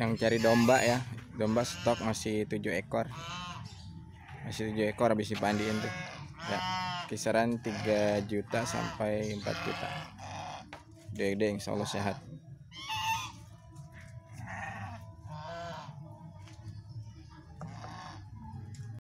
yang cari domba ya domba stok masih 7 ekor masih 7 ekor habis dipandiin tuh ya kisaran 3 juta sampai 4 juta dede insya Allah sehat